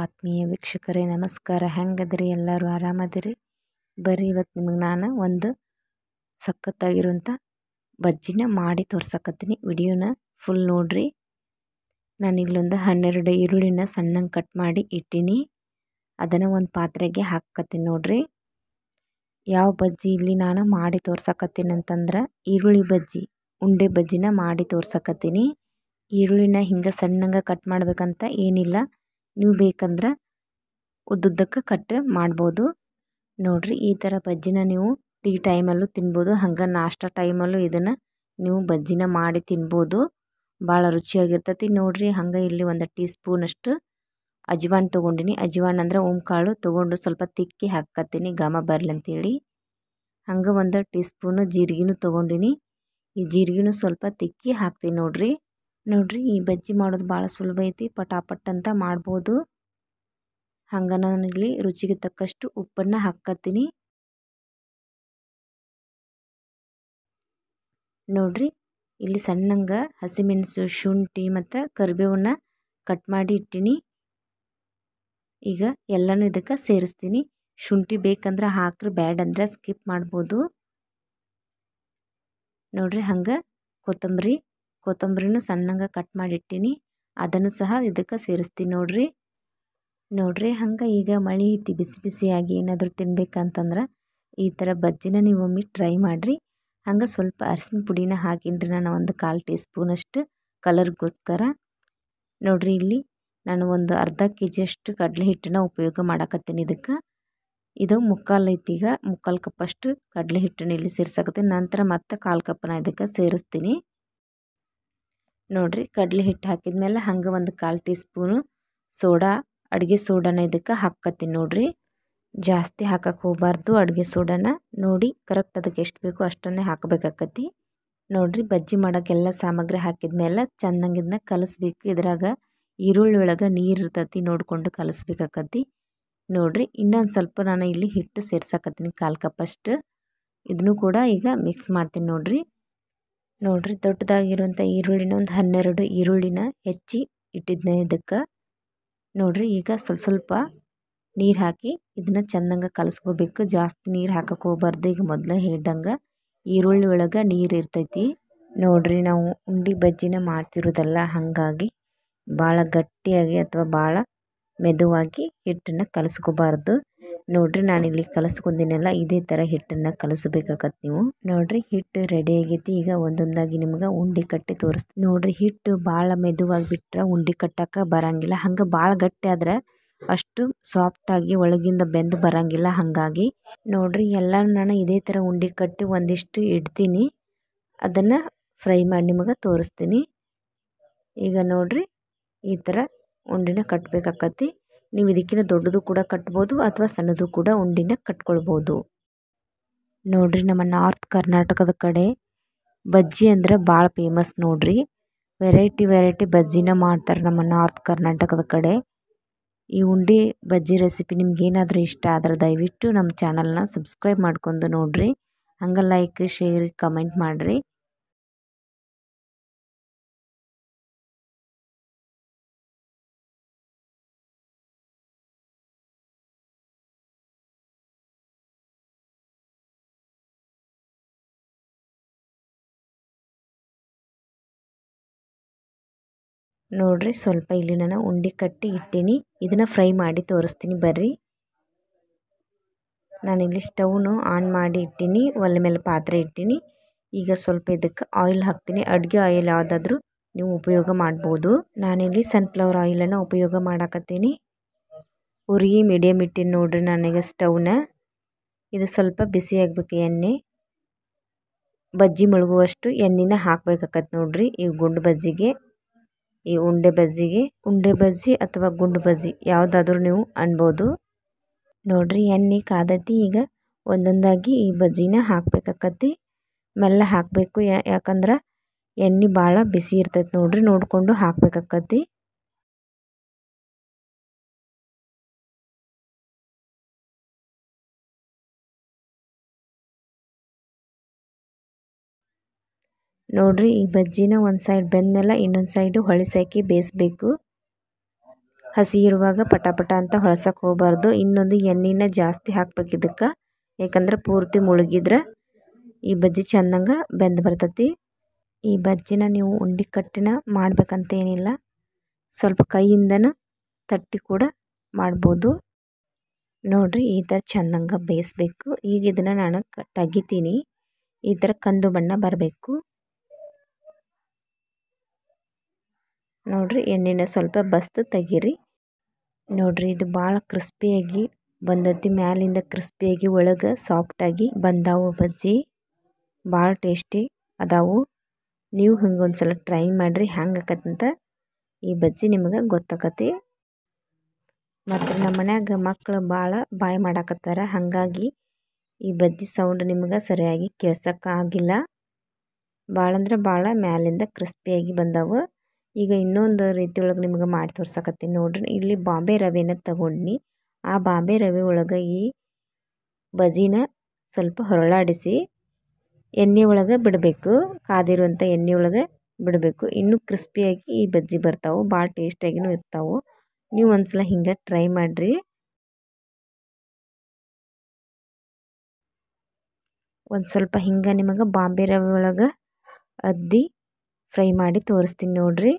ಆತ್ಮೀಯ ವೀಕ್ಷಕರೇ ನಮಸ್ಕಾರ ಹೆಂಗದ್ರಿ ಎಲ್ಲರೂ ಆರಾಮದಿರಿ ಬರೀ ಇವತ್ತು ನಿಮಗೆ ನಾನು ಒಂದು ಸಖತ್ತಾಗಿರುವಂಥ ಬಜ್ಜಿನ ಮಾಡಿ ತೋರ್ಸಕತ್ತೀನಿ ವಿಡಿಯೋನ ಫುಲ್ ನೋಡ್ರಿ ನಾನು ಇಲ್ಲೊಂದು ಹನ್ನೆರಡು ಈರುಳ್ಳಿನ ಸಣ್ಣಂಗೆ ಕಟ್ ಮಾಡಿ ಇಟ್ಟೀನಿ ಅದನ್ನು ಒಂದು ಪಾತ್ರೆಗೆ ಹಾಕತ್ತೀನಿ ನೋಡ್ರಿ ಯಾವ ಬಜ್ಜಿ ಇಲ್ಲಿ ನಾನು ಮಾಡಿ ತೋರ್ಸಕತ್ತೀನಿ ಅಂತಂದ್ರೆ ಈರುಳ್ಳಿ ಬಜ್ಜಿ ಉಂಡೆ ಬಜ್ಜಿನ ಮಾಡಿ ತೋರ್ಸಕತ್ತೀನಿ ಈರುಳ್ಳಿನ ಹಿಂಗೆ ಸಣ್ಣಂಗೆ ಕಟ್ ಮಾಡ್ಬೇಕಂತ ಏನಿಲ್ಲ ನೀವು ಬೇಕಂದ್ರೆ ಉದ್ದುದ್ದಕ್ಕೆ ಕಟ್ ಮಾಡ್ಬೋದು ನೋಡಿರಿ ಈ ಥರ ಬಜ್ಜಿನ ನೀವು ಟೀ ಟೈಮಲ್ಲೂ ತಿನ್ಬೋದು ಹಂಗೆ ನಾಷ್ಟ ಟೈಮಲ್ಲೂ ಇದನ್ನು ನೀವು ಬಜ್ಜಿನ ಮಾಡಿ ತಿನ್ಬೋದು ಭಾಳ ರುಚಿಯಾಗಿರ್ತೈತಿ ನೋಡಿರಿ ಹಂಗೆ ಇಲ್ಲಿ ಒಂದು ಟೀ ಸ್ಪೂನಷ್ಟು ಅಜ್ವಾನ್ ತೊಗೊಂಡಿನಿ ಅಜ್ವಾನ್ ಅಂದ್ರೆ ಓಂಕಾಳು ತೊಗೊಂಡು ಸ್ವಲ್ಪ ತಿಕ್ಕಿ ಹಾಕತ್ತೀನಿ ಘಮ ಬರಲಿ ಅಂತೇಳಿ ಹಂಗೆ ಒಂದು ಟೀ ಸ್ಪೂನು ಜೀರಿಗೆನೂ ತೊಗೊಂಡಿನಿ ಈ ಜೀರಿಗೆನೂ ಸ್ವಲ್ಪ ತಿಕ್ಕಿ ಹಾಕ್ತೀನಿ ನೋಡಿರಿ ನೋಡ್ರಿ ಈ ಬಜ್ಜಿ ಮಾಡೋದು ಭಾಳ ಸುಲಭ ಐತಿ ಪಟಾಪಟ್ ಅಂತ ಮಾಡ್ಬೋದು ಹಂಗೆ ನಾನು ಇಲ್ಲಿ ರುಚಿಗೆ ತಕ್ಕಷ್ಟು ಉಪ್ಪನ್ನು ಹಾಕತ್ತೀನಿ ನೋಡ್ರಿ ಇಲ್ಲಿ ಸಣ್ಣಂಗೆ ಹಸಿಮೆಣಸು ಶುಂಠಿ ಮತ್ತು ಕರಿಬೇವನ್ನ ಕಟ್ ಮಾಡಿ ಇಟ್ಟೀನಿ ಈಗ ಎಲ್ಲನೂ ಇದಕ್ಕೆ ಸೇರಿಸ್ತೀನಿ ಶುಂಠಿ ಬೇಕಂದ್ರೆ ಹಾಕ್ರಿ ಬ್ಯಾಡ್ ಅಂದ್ರೆ ಸ್ಕಿಪ್ ಮಾಡ್ಬೋದು ನೋಡ್ರಿ ಹಂಗೆ ಕೊತ್ತಂಬರಿ ಕೊತ್ತಂಬರಿನೂ ಸಣ್ಣಗೆ ಕಟ್ ಮಾಡಿಟ್ಟೀನಿ ಅದನ್ನು ಸಹ ಇದಕ್ಕೆ ಸೇರಿಸ್ತೀನಿ ನೋಡ್ರಿ ನೋಡ್ರಿ ಹಂಗೆ ಈಗ ಮಳೆ ಐತಿ ಬಿಸಿ ಬಿಸಿಯಾಗಿ ಏನಾದರೂ ತಿನ್ಬೇಕಂತಂದ್ರೆ ಈ ಥರ ಬಜ್ಜಿನ ನೀವು ಒಮ್ಮೆ ಟ್ರೈ ಮಾಡಿರಿ ಹಂಗೆ ಸ್ವಲ್ಪ ಅರಿಶಿನ ಪುಡಿನ ಹಾಕಿನ್ರಿ ನಾನು ಒಂದು ಕಾಲು ಟೀ ಸ್ಪೂನಷ್ಟು ಕಲರ್ಗೋಸ್ಕರ ನೋಡ್ರಿ ಇಲ್ಲಿ ನಾನು ಒಂದು ಅರ್ಧ ಕೆ ಜಿಯಷ್ಟು ಕಡಲೆ ಹಿಟ್ಟನ್ನ ಉಪಯೋಗ ಮಾಡಕತ್ತೀನಿ ಇದಕ್ಕೆ ಇದು ಮುಕ್ಕಾಲು ಐತಿ ಈಗ ಮುಕ್ಕಾಲು ಕಪ್ಪಷ್ಟು ಕಡಲೆ ಹಿಟ್ಟನ್ನ ಇಲ್ಲಿ ಸೇರಿಸಕತ್ತೀನಿ ನಂತರ ಮತ್ತೆ ಕಾಲು ಕಪ್ಪನ ಇದಕ್ಕೆ ಸೇರಿಸ್ತೀನಿ ನೋಡ್ರಿ ಕಡ್ಲೆ ಹಿಟ್ಟು ಹಾಕಿದ್ಮೇಲೆ ಹಂಗೆ ಒಂದು ಕಾಲು ಟೀ ಸ್ಪೂನು ಸೋಡಾ ಅಡುಗೆ ಸೋಡಾನ ಇದಕ್ಕೆ ಹಾಕತ್ತೀನಿ ನೋಡ್ರಿ ಜಾಸ್ತಿ ಹಾಕಕ್ಕೆ ಹೋಗಬಾರ್ದು ಅಡುಗೆ ಸೋಡಾನ ನೋಡಿ ಕರೆಕ್ಟ್ ಅದಕ್ಕೆ ಎಷ್ಟು ಬೇಕೋ ಅಷ್ಟನ್ನೇ ಹಾಕಬೇಕಾಕತಿ ನೋಡ್ರಿ ಬಜ್ಜಿ ಮಾಡೋಕ್ಕೆಲ್ಲ ಸಾಮಗ್ರಿ ಹಾಕಿದ್ಮೇಲೆ ಚೆನ್ನಾಗಿ ಇದನ್ನ ಕಲಿಸ್ಬೇಕು ಇದ್ರಾಗ ಈರುಳ್ಳಿ ಒಳಗೆ ನೀರು ಇರ್ತತಿ ನೋಡಿಕೊಂಡು ಕಲಿಸ್ಬೇಕಾಕತಿ ನೋಡ್ರಿ ಇನ್ನೊಂದು ಸ್ವಲ್ಪ ನಾನು ಇಲ್ಲಿ ಹಿಟ್ಟು ಸೇರ್ಸಾಕತ್ತೀನಿ ಕಾಲು ಕಪ್ಪಷ್ಟು ಇದನ್ನು ಕೂಡ ಈಗ ಮಿಕ್ಸ್ ಮಾಡ್ತೀನಿ ನೋಡ್ರಿ ನೋಡ್ರಿ ದೊಡ್ಡದಾಗಿರುವಂಥ ಈರುಳ್ಳಿನ ಒಂದು ಹನ್ನೆರಡು ಈರುಳ್ಳಿನ ಹೆಚ್ಚಿ ಇಟ್ಟಿದ್ನ ಇದಕ್ಕೆ ನೋಡ್ರಿ ಈಗ ಸ್ವಲ್ಪ ಸ್ವಲ್ಪ ನೀರು ಹಾಕಿ ಇದನ್ನ ಚೆಂದಂಗೆ ಕಲಸ್ಕೋಬೇಕು ಜಾಸ್ತಿ ನೀರು ಹಾಕಕ್ಕೆ ಹೋಗ್ಬಾರ್ದು ಈಗ ಮೊದಲು ಹೇಳ್ದಂಗೆ ಈರುಳ್ಳಿ ಒಳಗೆ ನೀರು ಇರ್ತೈತಿ ನೋಡ್ರಿ ನಾವು ಉಂಡಿ ಬಜ್ಜಿನ ಮಾಡ್ತಿರೋದಲ್ಲ ಹಾಗಾಗಿ ಭಾಳ ಗಟ್ಟಿಯಾಗಿ ಅಥವಾ ಭಾಳ ಮೆದುವಾಗಿ ಹಿಟ್ಟನ್ನು ಕಲಸ್ಕೋಬಾರ್ದು ನೋಡ್ರಿ ನಾನು ಇಲ್ಲಿ ಕಲಸ್ಕೊಂಡಿನಲ್ಲ ಇದೇ ಥರ ಹಿಟ್ಟನ್ನು ಕಲಸಬೇಕಾಗತ್ತೆ ನೀವು ನೋಡ್ರಿ ಹಿಟ್ಟು ರೆಡಿ ಆಗೈತಿ ಈಗ ಒಂದೊಂದಾಗಿ ನಿಮ್ಗೆ ಉಂಡೆ ಕಟ್ಟಿ ತೋರಿಸ್ತೀನಿ ನೋಡ್ರಿ ಹಿಟ್ಟು ಭಾಳ ಮೆದುವಾಗಿ ಬಿಟ್ರೆ ಉಂಡೆ ಕಟ್ಟಕ್ಕೆ ಬರಂಗಿಲ್ಲ ಹಂಗೆ ಭಾಳ ಗಟ್ಟಿ ಆದ್ರೆ ಅಷ್ಟು ಸಾಫ್ಟಾಗಿ ಒಳಗಿಂದ ಬೆಂದು ಬರಂಗಿಲ್ಲ ಹಾಗಾಗಿ ನೋಡ್ರಿ ಎಲ್ಲ ನಾನು ಇದೇ ಥರ ಉಂಡೆ ಕಟ್ಟಿ ಒಂದಿಷ್ಟು ಇಡ್ತೀನಿ ಅದನ್ನು ಫ್ರೈ ಮಾಡಿ ನಿಮಗೆ ತೋರಿಸ್ತೀನಿ ಈಗ ನೋಡ್ರಿ ಈ ಥರ ಉಂಡೆನ ಕಟ್ಟಬೇಕಾಕತಿ ನೀವು ಇದಕ್ಕಿಂತ ದೊಡ್ಡದು ಕೂಡ ಕಟ್ಬೋದು ಅಥವಾ ಸಣ್ಣದು ಕೂಡ ಉಂಡಿನ ಕಟ್ಕೊಳ್ಬೋದು ನೋಡ್ರಿ ನಮ್ಮ ನಾರ್ತ್ ಕರ್ನಾಟಕದ ಕಡೆ ಬಜ್ಜಿ ಅಂದ್ರೆ ಭಾಳ ಫೇಮಸ್ ನೋಡ್ರಿ ವೆರೈಟಿ ವೆರೈಟಿ ಬಜ್ಜಿನ ಮಾಡ್ತಾರೆ ನಮ್ಮ ನಾರ್ತ್ ಕರ್ನಾಟಕದ ಕಡೆ ಈ ಉಂಡೆ ಬಜ್ಜಿ ರೆಸಿಪಿ ನಿಮ್ಗೆ ಏನಾದರೂ ಇಷ್ಟ ಆದರೆ ದಯವಿಟ್ಟು ನಮ್ಮ ಚಾನಲ್ನ ಸಬ್ಸ್ಕ್ರೈಬ್ ಮಾಡ್ಕೊಂಡು ನೋಡ್ರಿ ಹಂಗೆ ಲೈಕ್ ಶೇರ್ ಕಮೆಂಟ್ ಮಾಡಿರಿ ನೋಡಿರಿ ಸ್ವಲ್ಪ ಇಲ್ಲಿ ನಾನು ಉಂಡೆ ಕಟ್ಟಿ ಇಟ್ಟೀನಿ ಇದನ್ನು ಫ್ರೈ ಮಾಡಿ ತೋರಿಸ್ತೀನಿ ಬರ್ರಿ ನಾನಿಲ್ಲಿ ಸ್ಟವ್ನು ಆನ್ ಮಾಡಿ ಇಟ್ಟೀನಿ ಒಲೆ ಮೇಲೆ ಪಾತ್ರೆ ಇಟ್ಟೀನಿ ಈಗ ಸ್ವಲ್ಪ ಇದಕ್ಕೆ ಆಯಿಲ್ ಹಾಕ್ತೀನಿ ಅಡುಗೆ ಆಯಿಲ್ ಯಾವುದಾದ್ರೂ ನೀವು ಉಪಯೋಗ ಮಾಡ್ಬೋದು ನಾನಿಲ್ಲಿ ಸನ್ಫ್ಲವರ್ ಆಯಿಲನ್ನು ಉಪಯೋಗ ಮಾಡಾಕತ್ತೀನಿ ಉರಿ ಮೀಡಿಯಮ್ ಇಟ್ಟಿನಿ ನೋಡ್ರಿ ನನಗೆ ಸ್ಟವ್ನ ಇದು ಸ್ವಲ್ಪ ಬಿಸಿ ಆಗಬೇಕು ಎಣ್ಣೆ ಬಜ್ಜಿ ಮುಳುಗುವಷ್ಟು ಎಣ್ಣೆನ ಹಾಕ್ಬೇಕಾಕತ್ತೆ ನೋಡ್ರಿ ಈ ಗುಂಡು ಬಜ್ಜಿಗೆ ಈ ಉಂಡೆ ಬಜ್ಜಿಗೆ ಉಂಡೆ ಬಜ್ಜಿ ಅಥವಾ ಗುಂಡು ಬಜ್ಜಿ ಯಾವುದಾದ್ರೂ ನೀವು ಅನ್ಬೋದು ನೋಡ್ರಿ ಎಣ್ಣೆ ಕಾದತಿ ಈಗ ಒಂದೊಂದಾಗಿ ಈ ಬಜ್ಜಿನ ಹಾಕ್ಬೇಕಾಕತಿ ಮೆಲ್ಲ ಹಾಕಬೇಕು ಯಾಕಂದ್ರೆ ಎಣ್ಣೆ ಭಾಳ ಬಿಸಿ ಇರ್ತೈತೆ ನೋಡ್ರಿ ನೋಡಿಕೊಂಡು ಹಾಕ್ಬೇಕಾಕತ್ತಿ ನೋಡಿರಿ ಈ ಬಜ್ಜಿನ ಒಂದು ಸೈಡ್ ಬೆಂದ್ಮೇಲೆ ಇನ್ನೊಂದು ಸೈಡು ಹೊಳೆಸಾಕಿ ಬೇಯಿಸ್ಬೇಕು ಹಸಿ ಇರುವಾಗ ಪಟಾಪಟ ಅಂತ ಹೊಳಸಕ್ಕೆ ಹೋಗಬಾರ್ದು ಇನ್ನೊಂದು ಎಣ್ಣೆನ ಜಾಸ್ತಿ ಹಾಕ್ಬೇಕು ಇದಕ್ಕೆ ಯಾಕಂದ್ರೆ ಪೂರ್ತಿ ಮುಳುಗಿದ್ರೆ ಈ ಬಜ್ಜಿ ಚೆಂದಂಗೆ ಬೆಂದು ಬರ್ತೈತಿ ಈ ಬಜ್ಜಿನ ನೀವು ಉಂಡೆ ಕಟ್ಟಿನ ಮಾಡಬೇಕಂತ ಏನಿಲ್ಲ ಸ್ವಲ್ಪ ಕೈಯಿಂದನೂ ತಟ್ಟಿ ಕೂಡ ಮಾಡ್ಬೋದು ನೋಡ್ರಿ ಈ ಥರ ಚೆಂದಂಗೆ ಬೇಯಿಸ್ಬೇಕು ಈಗ ಇದನ್ನು ನಾನು ತೆಗಿತೀನಿ ಈ ಥರ ಕಂದು ಬಣ್ಣ ಬರಬೇಕು ನೋಡಿರಿ ಎಣ್ಣೆನ ಸ್ವಲ್ಪ ಬಸ್ದು ತೆಗೀರಿ ನೋಡಿರಿ ಇದು ಭಾಳ ಕ್ರಿಸ್ಪಿಯಾಗಿ ಬಂದತಿ ಮ್ಯಾಲಿಂದ ಕ್ರಿಸ್ಪಿಯಾಗಿ ಒಳಗೆ ಸಾಫ್ಟಾಗಿ ಬಂದಾವು ಬಜ್ಜಿ ಭಾಳ ಟೇಸ್ಟಿ ಅದಾವು ನೀವು ಒಂದು ಸಲ ಟ್ರೈ ಮಾಡಿರಿ ಹ್ಯಾಂಗೆ ಆಕತ್ತಂತ ಈ ಬಜ್ಜಿ ನಿಮಗೆ ಗೊತ್ತಾಕತಿ ಮತ್ತು ನಮ್ಮ ಮನ್ಯಾಗ ಮಕ್ಕಳು ಭಾಳ ಬಾಯಿ ಮಾಡಾಕತ್ತಾರ ಹಾಗಾಗಿ ಈ ಬಜ್ಜಿ ಸೌಂಡ್ ನಿಮಗೆ ಸರಿಯಾಗಿ ಕೇಳ್ಸೋಕ್ಕಾಗಿಲ್ಲ ಭಾಳ ಅಂದ್ರೆ ಭಾಳ ಮ್ಯಾಲಿಂದ ಕ್ರಿಸ್ಪಿಯಾಗಿ ಬಂದವು ಈಗ ಇನ್ನೊಂದು ರೀತಿ ಒಳಗೆ ನಿಮ್ಗೆ ಮಾಡಿ ತೋರ್ಸಕತ್ತೀನಿ ನೋಡ್ರಿ ಇಲ್ಲಿ ಬಾಂಬೆ ರವೆನ ತಗೊಂಡ್ನಿ ಆ ಬಾಂಬೆ ರವೆ ಒಳಗೆ ಈ ಬಜಿನ ಸ್ವಲ್ಪ ಹೊರಳಾಡಿಸಿ ಎಣ್ಣೆ ಒಳಗೆ ಬಿಡಬೇಕು ಕಾದಿರುವಂಥ ಎಣ್ಣೆ ಒಳಗೆ ಬಿಡಬೇಕು ಇನ್ನೂ ಕ್ರಿಸ್ಪಿಯಾಗಿ ಈ ಬಜ್ಜಿ ಬರ್ತಾವೆ ಭಾಳ ಟೇಸ್ಟಾಗಿಯೂ ಇರ್ತಾವೆ ನೀವು ಒಂದ್ಸಲ ಹಿಂಗೆ ಟ್ರೈ ಮಾಡಿರಿ ಒಂದು ಸ್ವಲ್ಪ ಹಿಂಗೆ ನಿಮಗೆ ಬಾಂಬೆ ರವೆ ಒಳಗೆ ಅದ್ದಿ ಫ್ರೈ ಮಾಡಿ ತೋರಿಸ್ತೀನಿ ನೋಡಿರಿ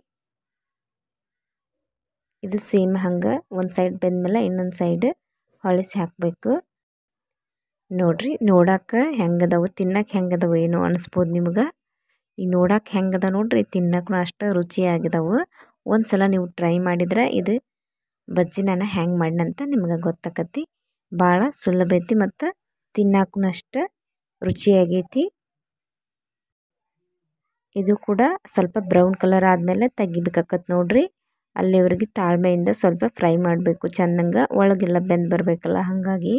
ಇದು ಸೇಮ್ ಹಂಗೆ ಒಂದು ಸೈಡ್ ಮೇಲೆ ಇನ್ನೊಂದು ಸೈಡ್ ಹೊಳಿಸಿ ಹಾಕಬೇಕು ನೋಡ್ರಿ ನೋಡಕ್ಕೆ ಹೆಂಗದವು ತಿನ್ನಕ್ಕೆ ಹೆಂಗದವು ಏನು ಅನಿಸ್ಬೋದು ನಿಮ್ಗೆ ಈ ನೋಡಕ್ಕೆ ಹೆಂಗದ ನೋಡ್ರಿ ತಿನ್ನಕ್ಕೂ ಅಷ್ಟು ರುಚಿಯಾಗಿದವು ಒಂದು ಸಲ ನೀವು ಟ್ರೈ ಮಾಡಿದ್ರೆ ಇದು ನಾನು ಹೆಂಗೆ ಮಾಡಿನಂತ ನಿಮ್ಗೆ ಗೊತ್ತಾಕತಿ ಭಾಳ ಸುಲಭ ಐತಿ ಮತ್ತು ತಿನ್ನಕ್ಕೂ ಅಷ್ಟು ರುಚಿಯಾಗೈತಿ ಇದು ಕೂಡ ಸ್ವಲ್ಪ ಬ್ರೌನ್ ಕಲರ್ ಆದಮೇಲೆ ತೆಗಿಬೇಕಾಕತ್ ನೋಡ್ರಿ ಅಲ್ಲಿವರೆಗೆ ತಾಳ್ಮೆಯಿಂದ ಸ್ವಲ್ಪ ಫ್ರೈ ಮಾಡಬೇಕು ಚೆನ್ನಂಗೆ ಒಳಗೆಲ್ಲ ಬೆಂದು ಬರಬೇಕಲ್ಲ ಹಾಗಾಗಿ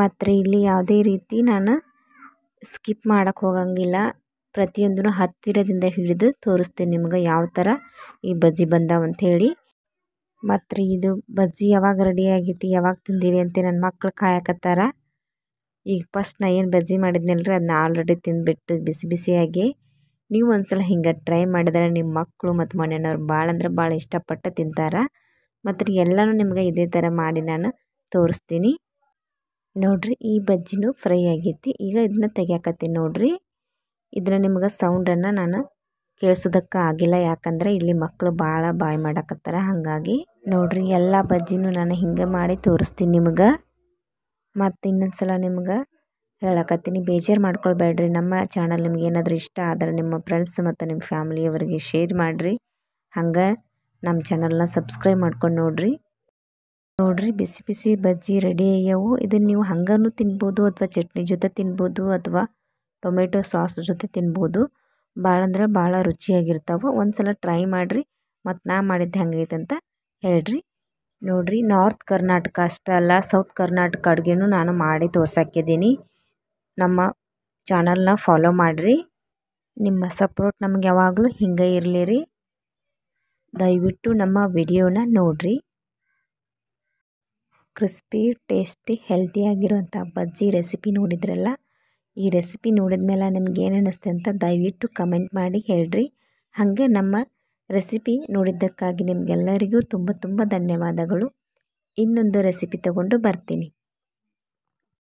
ಮತ್ತು ಇಲ್ಲಿ ಯಾವುದೇ ರೀತಿ ನಾನು ಸ್ಕಿಪ್ ಮಾಡೋಕ್ಕೆ ಹೋಗಂಗಿಲ್ಲ ಪ್ರತಿಯೊಂದನ್ನು ಹತ್ತಿರದಿಂದ ಹಿಡಿದು ತೋರಿಸ್ತೀನಿ ನಿಮ್ಗೆ ಯಾವ ಥರ ಈ ಬಜ್ಜಿ ಬಂದಾವಂಥೇಳಿ ಮತ್ತು ಇದು ಬಜ್ಜಿ ಯಾವಾಗ ರೆಡಿ ಆಗೈತಿ ಯಾವಾಗ ತಿಂದೀವಿ ಅಂತ ನನ್ನ ಮಕ್ಳು ಕಾಯಕತ್ತಾರ ಈಗ ಫಸ್ಟ್ ನಾ ಏನು ಬಜ್ಜಿ ಮಾಡಿದ್ನಲ್ರಿ ಅದನ್ನ ಆಲ್ರೆಡಿ ತಿಂದುಬಿಟ್ಟು ಬಿಸಿ ಬಿಸಿಯಾಗಿ ನೀವು ಒಂದ್ಸಲ ಹಿಂಗೆ ಟ್ರೈ ಮಾಡಿದ್ರೆ ನಿಮ್ಮ ಮಕ್ಕಳು ಮತ್ತು ಮನೆಯವ್ರು ಭಾಳ ಅಂದ್ರೆ ಭಾಳ ಇಷ್ಟಪಟ್ಟು ತಿಂತಾರೆ ಮತ್ತು ಎಲ್ಲನೂ ನಿಮ್ಗೆ ಇದೇ ಥರ ಮಾಡಿ ನಾನು ತೋರಿಸ್ತೀನಿ ನೋಡಿರಿ ಈ ಬಜ್ಜಿನೂ ಫ್ರೈ ಆಗೈತಿ ಈಗ ಇದನ್ನ ತೆಗಿಯಾಕತ್ತೀನಿ ನೋಡಿರಿ ಇದನ್ನ ನಿಮ್ಗೆ ಸೌಂಡನ್ನು ನಾನು ಕೇಳಿಸೋದಕ್ಕೆ ಆಗಿಲ್ಲ ಯಾಕಂದರೆ ಇಲ್ಲಿ ಮಕ್ಕಳು ಭಾಳ ಬಾಯ್ ಮಾಡಕತ್ತಾರ ಹಾಗಾಗಿ ನೋಡಿರಿ ಎಲ್ಲ ಬಜ್ಜಿನೂ ನಾನು ಹಿಂಗೆ ಮಾಡಿ ತೋರಿಸ್ತೀನಿ ನಿಮ್ಗೆ ಮತ್ತು ಇನ್ನೊಂದು ಸಲ ನಿಮ್ಗೆ ಹೇಳಕತ್ತೀನಿ ಬೇಜಾರು ಮಾಡ್ಕೊಳ್ಬೇಡ್ರಿ ನಮ್ಮ ಚಾನಲ್ ನಿಮ್ಗೆ ಏನಾದರೂ ಇಷ್ಟ ಆದ್ರೆ ನಿಮ್ಮ ಫ್ರೆಂಡ್ಸ್ ಮತ್ತು ನಿಮ್ಮ ಫ್ಯಾಮಿಲಿಯವರಿಗೆ ಶೇರ್ ಮಾಡಿರಿ ಹಂಗೆ ನಮ್ಮ ಚಾನಲ್ನ ಸಬ್ಸ್ಕ್ರೈಬ್ ಮಾಡ್ಕೊಂಡು ನೋಡಿರಿ ನೋಡಿರಿ ಬಿಸಿ ಬಿಸಿ ಬಜ್ಜಿ ರೆಡಿ ಆಗ್ಯಾವು ಇದನ್ನು ನೀವು ಹಂಗೂ ತಿನ್ಬೋದು ಅಥವಾ ಚಟ್ನಿ ಜೊತೆ ತಿನ್ಬೋದು ಅಥವಾ ಟೊಮೆಟೊ ಸಾಸ್ ಜೊತೆ ತಿನ್ಬೋದು ಭಾಳ ಅಂದ್ರೆ ಭಾಳ ರುಚಿಯಾಗಿರ್ತಾವೆ ಒಂದು ಸಲ ಟ್ರೈ ಮಾಡಿರಿ ಮತ್ತು ನಾ ಮಾಡಿದ್ದು ಹೆಂಗೈತೆ ಅಂತ ಹೇಳ್ರಿ ನೋಡಿರಿ ನಾರ್ತ್ ಕರ್ನಾಟಕ ಅಷ್ಟೇ ಅಲ್ಲ ಸೌತ್ ಕರ್ನಾಟಕ ಅಡುಗೆನೂ ನಾನು ಮಾಡಿ ತೋರ್ಸಾಕಿದ್ದೀನಿ ನಮ್ಮ ಚಾನಲ್ನ ಫಾಲೋ ಮಾಡಿರಿ ನಿಮ್ಮ ಸಪೋರ್ಟ್ ನಮ್ಗೆ ಯಾವಾಗಲೂ ಹಿಂಗೆ ಇರಲಿ ರೀ ದಯವಿಟ್ಟು ನಮ್ಮ ವಿಡಿಯೋನ ನೋಡಿರಿ ಕ್ರಿಸ್ಪಿ ಟೇಸ್ಟಿ ಹೆಲ್ದಿಯಾಗಿರುವಂಥ ಬಜ್ಜಿ ರೆಸಿಪಿ ನೋಡಿದ್ರಲ್ಲ ಈ ರೆಸಿಪಿ ನೋಡಿದ ಮೇಲೆ ನಿಮ್ಗೆ ಏನು ಅನ್ನಿಸ್ತೆ ಅಂತ ದಯವಿಟ್ಟು ಕಮೆಂಟ್ ಮಾಡಿ ಹೇಳ್ರಿ ಹಾಗೆ ನಮ್ಮ ರೆಸಿಪಿ ನೋಡಿದ್ದಕ್ಕಾಗಿ ನಿಮಗೆಲ್ಲರಿಗೂ ತುಂಬ ತುಂಬ ಧನ್ಯವಾದಗಳು ಇನ್ನೊಂದು ರೆಸಿಪಿ ತಗೊಂಡು ಬರ್ತೀನಿ